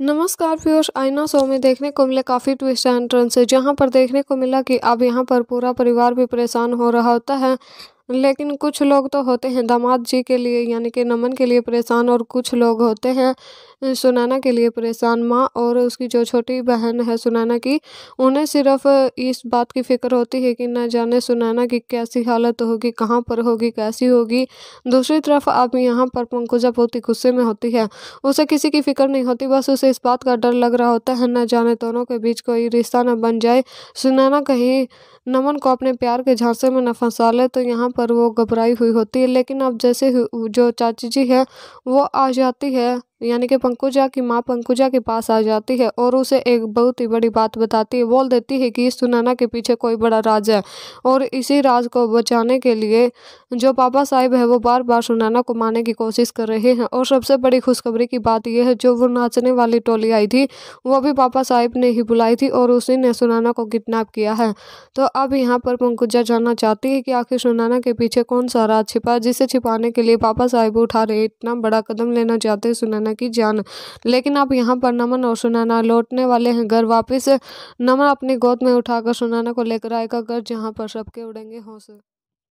नमस्कार पीयूष आईना शो में देखने को मिले काफ़ी ट्विस्ट एंट्रेंस है जहाँ पर देखने को मिला कि अब यहाँ पर पूरा परिवार भी परेशान हो रहा होता है लेकिन कुछ लोग तो होते हैं दामाद जी के लिए यानी कि नमन के लिए परेशान और कुछ लोग होते हैं सुनैना के लिए परेशान माँ और उसकी जो छोटी बहन है सुनैना की उन्हें सिर्फ इस बात की फ़िक्र होती है कि न जाने सुनैना की कैसी हालत होगी कहाँ पर होगी कैसी होगी दूसरी तरफ अब यहाँ पर पंकुजा बहुत ही गुस्से में होती है उसे किसी की फ़िक्र नहीं होती बस उसे इस बात का डर लग रहा होता है न जाने दोनों के बीच कोई रिश्ता न बन जाए सुनैना कहीं नमन को अपने प्यार के झांसे में न फंसा ले तो यहाँ पर वो घबराई हुई होती है लेकिन अब जैसे जो चाची जी है वो आ जाती है यानी कि पंकुजा की माँ पंकुजा के पास आ जाती है और उसे एक बहुत ही बड़ी बात बताती है बोल देती है कि इस सुनाना के पीछे कोई बड़ा राज है और इसी राज को बचाने के लिए जो पापा साहिब है वो बार बार सुनाना को मारने की कोशिश कर रहे हैं और सबसे बड़ी खुशखबरी की बात यह है जो वो नाचने वाली टोली आई थी वो भी पापा साहिब ने ही बुलाई थी और उसी ने सुनाना को किडनेप किया है तो अब यहाँ पर पंकुजा जानना चाहती है कि आखिर सुनाना के पीछे कौन सा राज छिपा जिसे छिपाने के लिए पापा साहिब उठा रहे इतना बड़ा कदम लेना चाहते हैं सुनाना न की जान लेकिन आप यहाँ पर नमन और सुनाना लौटने वाले हैं घर वापस नमन अपनी गोद में उठाकर सुनाना को लेकर आएगा घर जहाँ पर सबके उड़ेंगे हौसले